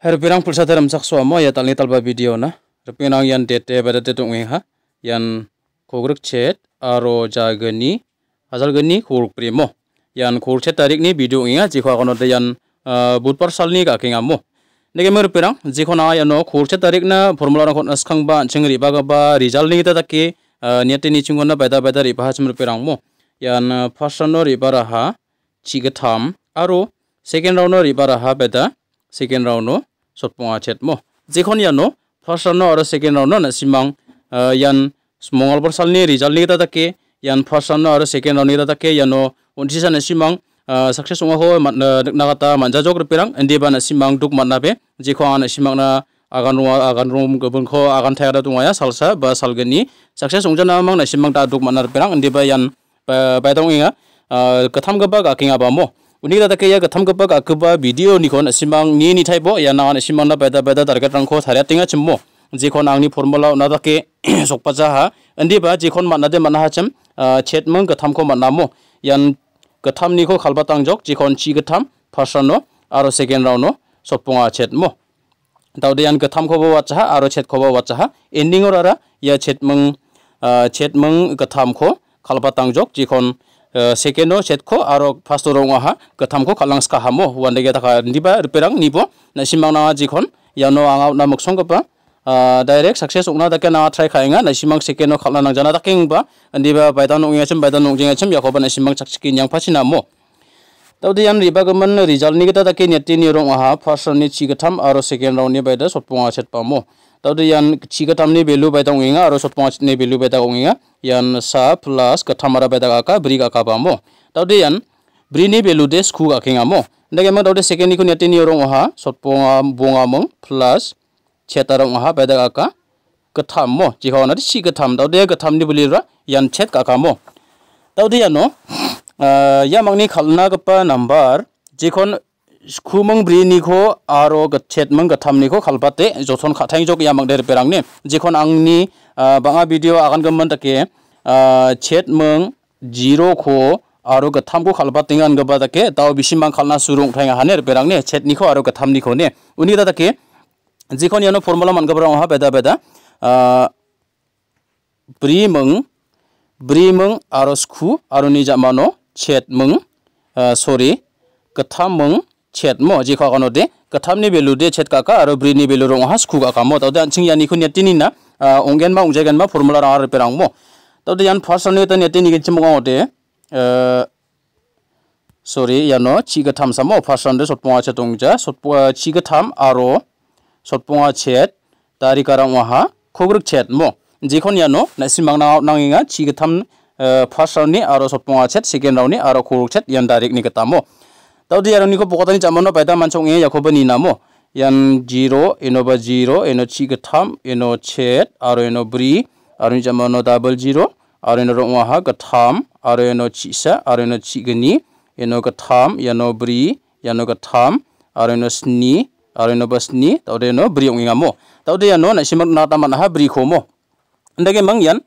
Her pirang pulsa teram saksua mo ya talni talba video na. Repinang yang dete pada tetung ha. Yang kogrek chat aro jagani Hazal geni kuruk primo. Yang kuruk chat tarik ni video inga jikwa kono de yang eh, butpar salni ka kinga mo. Nege mer pirang jikona yano kuruk chat tarik na formula na kon askang ba cengri baga ba rizal ni kita taki eh, niate ni cungona beda beda ri bahas mer pirang mo. Yan eh, pasano ri baraha cigetam aro second round ri baraha beda second round no mo. Jekon yan no first round aro second round na simang eh, yan mongalbar salni result ni ta ke yan first round aro second round ni tata ke yano untisa na simang eh, success unga ho dikna kata manja jok ndi ba na simang duk manna be jekon na simang na agan rum agan rum kebun kho agan thaira tunga ya salsa ba salgani success na mang na simang ta duk manna pirang ba yan ba dong inga eh, ketam gaba ga kinga ba mo Unila ta kaya ka tam ka video ni kon simang ni ni tai bo ya na ni simang na beda beda ta ka tang ko ta ya tinga chim mo ji kon ang ni formula na ta ke sok pa cha ha andi ba ji kon ma na de ma na ha chim chet mang ka ko ma na mo yan ka tam tang jok ji kon chi ka tam no aro second round no sok pung a chet mo ta de yan ka tam ko ba wa cha aro chet ko ba wa ending ora ra ya chet mang ah, chet mang ka tam ko khal tang jok ji kon Eh, sekeno setko aro pasto rongo ha ketamko kalang ska hamo wanda geta ka ndiba ruperang nibo na simang na aji ya no anga na mokson kapa ah, direct success ungna dake na atrai ka inga na simang sekeno kalang nang jana dake ngba ndiba baita nung ngia chum baita nung ngia chum yakoba na simang chakchiki nyang pasi namo tau di yan riba gaman na rizal ni geta dake nyati ni rongo ha pasto ni chi ketam aro sekeno ni baita sot punga set pamo तब यान छी का तमने वैल्यू बैता होंगेगा और सौ पाँच ने वैल्यू बैता होंगेगा यान सा प्लस कथामारा बैता काका ब्री काका पामो तब यान ब्री ने वैल्यू दे स्कू काकेगा मो लेकिन मैं तब सेकेंड को नेते नहीं रोंग वहाँ सौ पोंगा बोंगा मो प्लस छेता रोंग वहाँ बैता काका कथाम मो जी छी कथाम तब कथाम ने बोली यान छेत काका मो यानो या मंगनी नंबर जिखन स्खुमंग ब्रिनी को आरो गच्छेतमंग गथामनी को खलपाते जोथन जो जोक यामंग देर पेरांगने जिखन आंगनि बाङा भिडियो आगान गमन तके छेतमंग जीरो को आरो गथाम को खलपाते आन तके ताव बिसिमां खालना सुरुंग थाइं हाने पेरांगने छेतनि को आरो गथामनि को ने उनि दा तके जिखन यानो फॉर्मुला मान गबरा हा बेदा बेदा ब्रिमंग ब्रिमंग आरो स्खु आरो निजामानो छेतमंग सॉरी गथामंग chet mo ji kha kono de katham ni belu de chet ka ka aro bri ni belu rong has khu ka ka mo ta de ching ya ni khu neti ni na ongen ma ungjagan ma formula ra ar perang mo ta de yan first ne ta neti ni ge chim ko de sorry ya no chi ka tham sa mo first ne sot pwa cha tong ja sot pwa chi ka tham aro sot pwa chet tari ka ra wa ha khogruk chet mo ji khon ya no na sim mang na nga chi ka tham first round ni aro sot pwa chet second round ni aro khogruk chet yan darik ni ka tamo Tau dia ni ko pokota ni chamono paita manchong e yakoba ni namo. Yan j i r o eno ba j i r o eno chi g a t a m eno chet, aro eno bri, aro ni chamono double j i r o aro eno rongwa ha g a t a m aro eno chi sa, aro eno chi gani, eno gatham, yano bri, yano g a t a m aro eno sni, aro eno ba sni, tau dia no bri ong ingamo. Tau dia no na simak na taman a ha bri komo. Ndage mang yan,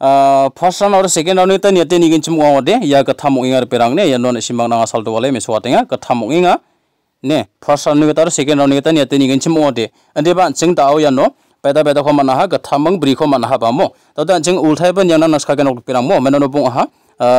first run or second run i ta ni ateni gin chimong ode ya k e thamong inga perang ne ya non simang b nanga sal to wale me swat u inga k e thamong inga ne first run ni ta ro second run ni ta ni ateni gin chimong ode a n d i ban ching ta u ya no p e t a p e t a ko mana ha k e thamong bri ko mana ha ba mo ta da ching ulthai ban yana nas ka k e n ok perang mo mena no p o n g ha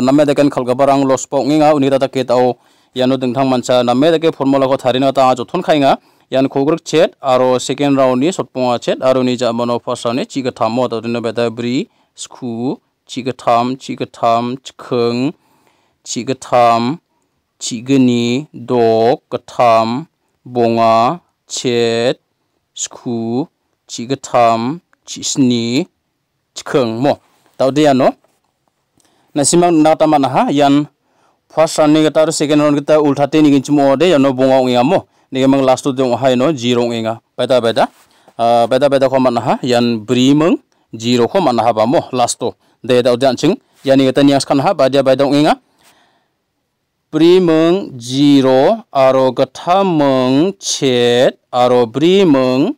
namme da kan k a l ga barang los po inga uni ta ta ke ta tahu ya no t e n g t a n g m a n c a namme da ke n formula ko tharina ta a jo t h n khainga yan khogruk chet aro second round ni s o t p o n g a chet aro ni ja mano first round ni c i ka thamo ta dinu beta bri sku chkhung chigatam chet chigatam c 탐 지그탐 츠흥 지그탐 지 n g 독그탐 봉아 쳇 스쿠 지그탐 지스니 츠흥 뭐 다우디야노 나시망 나타마나하 얀 first run ni ta ro second run ta ultha te ni gin chmo de y a no n bonga ngi amo ni mang last to dong hai no zero ngi nga beta beta beta beta ko man a ha yan bri mang jiro ko man haba mo lasto de da udan ching yani gatan yang skan haba dia bai dong inga bri meng jiro aro gatha meng chet aro bri meng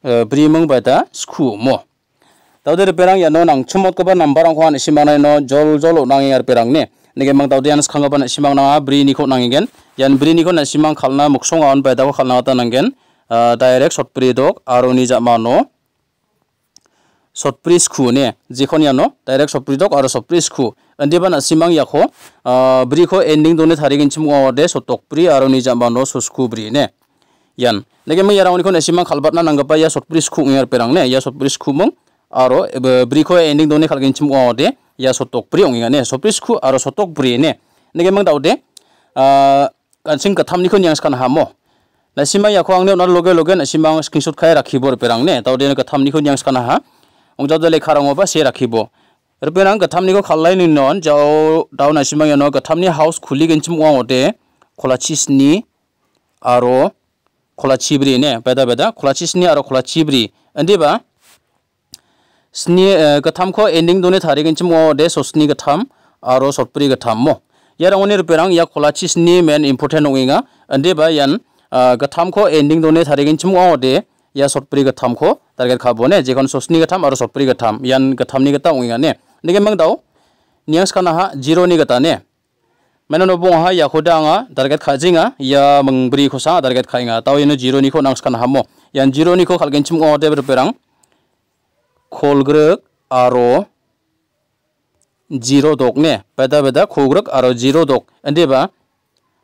e, bri meng sku mo tawde perang ya no nang chumot ko ba number ang khan simana no jol jol nang yar perang ne nege mang tawde yan skang ba simang na bri ni ko nang igen yan bri ni ko na simang khalna muksong on bai da khalna ta nang gen e, direct shot pre dog aro ni mano ne, सतप्री स्खु ने जिखन यानो डायरेक्ट सतप्री दक और simang स्खु अंदिबा ना सिमांग याखो ब्रीखो एंडिंग दोने sotok pri दे ni और निजाबा नो सस्खु ब्री ne, yan nege mung yarang uniko nesima khalbatna nanggapa ya sku ngi ngar perang ne ya sku skhu aru aro e, briko ending doni khalgin chim o de ya sotok pri onginga ne sotpri sku aro sotok pri ne nege mang daw de uh, kansing katham nikon yang skan hamo simang ya khwang ne onar loge loge nasima screenshot khai rakhibor perang ne daw de katham nikon yang skan ha ongjado lekha rongo ba se rakhibo rupena gatamniko khallaini non jao dao nasimang yano gatamni house khuligenchim wangote kholachi sni aro kholachi bri ne beda beda kholachi sni aro kholachi bri andiba sni gatamko ending done tharigenchim wangote so sni gatam aro sotpri gatam mo yarangoni rupena ya kholachi sni main important onginga andiba yan gatamko ending done tharigenchim wangote ya sot pri gatam ko target kha bone je kon sosni gatam aro sot pri gatam yan gatam ni gata ungi ngane nige mang dau niang skana ha zero ni gata ne mena no ha ya khoda nga target kha jinga ya mang bri kho sa target kha inga tau yan zero ni kho nang skana ha mo yan zero ni kho khal gen chim ko de ber perang khol grek aro zero dok ne beda beda khol grek aro zero dok ande ba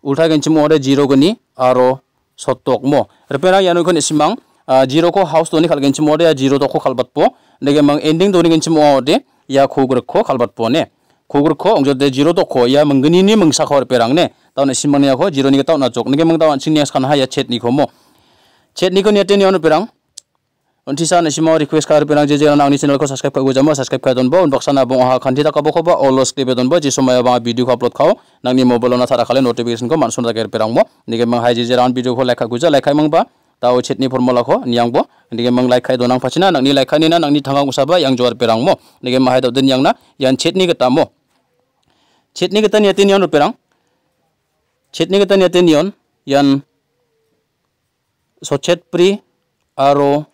ulta gen chim ko de zero gani aro sot dok mo ber perang yan ko ni simang Ah, zero ko house doni kalgen cimo ya zero toko kalbat po nege mang ending doni gen cimo ya kugur ko kalbat po ne kugur ko ong jodde zero toko ya menggeni ni meng sakor perang ne tau ne simang ko zero ni ketau na cok nege mang tau an sing ni askan haya chat ni komo chat ya ni ko niate ni onu perang on tisa ne simo request kare perang jeje na ang ni channel ko subscribe ka gu jamo subscribe ka don bo unbox sana bong oha kan tita ka boko ba olos klip don bo jisoma ya bang video ka upload kau nang ni mobile na tara kale notification ko mansun ta kare perang mo nege mang haya jeje ra ko like ka gu ja like ka mang ba ta uchitni formula ko niyang bo nige mang lai khai donang phachina nang ni lai khani na nang ni thangang usaba yang jor perang mo nige ma hai din yang na yan chetni ka tamo chetni ka tan yatin yon perang chetni ka tan yatin yon yan sochet pri aro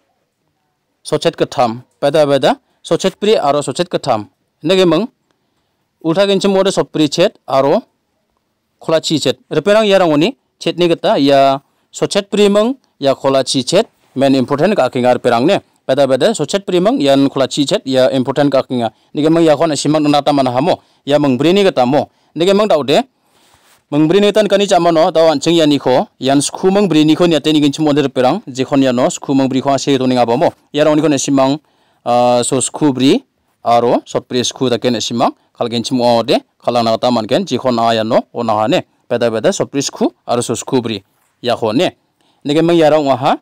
sochet katham peda so sochet pri aro sochet katham nege mang ultha genchim mode pri chet aro kholachi chet reperang yarang oni chetni kata ya sochet ya pri mang ya kola cicet men important ka kingar perang ne beda beda so chet primang yan kola cicet ya important ka kinga nige mang ya kon simak nata mana hamo ya mang brini ka tamo nige mang daude mang brini tan kani cama no tawan ceng ya niko, yan sku mang brini ko nyate nigin chum onder perang jikon kon ya no sku mang brini ko ase to ninga bomo ya rong niko ne simang so sku bri aro so pri sku da ken simang kalgen chum ode kalana nata man ken jikon aya no ona ne beda beda so pri sku aro so sku bri ya ko ne Nega mang yara unga ha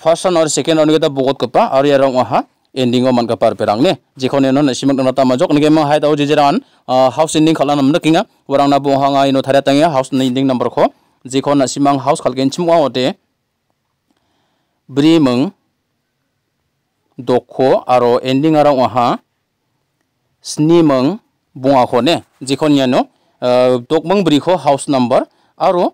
first round or second round kita bukot kapa or yara unga ha ending o man kapar perang ne. Jikon yano na simak na tama jok nega mang hay tau jijeran house ending kala namun na kinga warang na buhang ay no thariya tangya house ending number ko. Jikon na simang house kala gen chimwa ote bri mang doko aro ending ara unga ha sni mang bunga ko ne. Jikon yano dok mang bri ko house number aro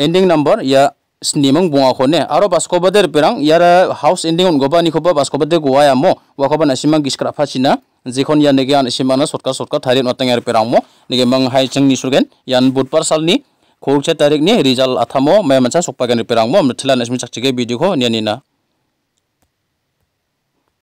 ending number ya snimang bunga khone aro baskobader perang yara house ending on goba ni khoba baskobader go aya mo wa khoba na simang giskra phachina jekhon ya nege an simana sotka sotka tharin otang er perang mo nege mang hai ceng ni surgen yan budpar sal ni khorche tarik ni result athamo mai mancha sokpa gan perang mo mithila na smi chakchige video ko ni ni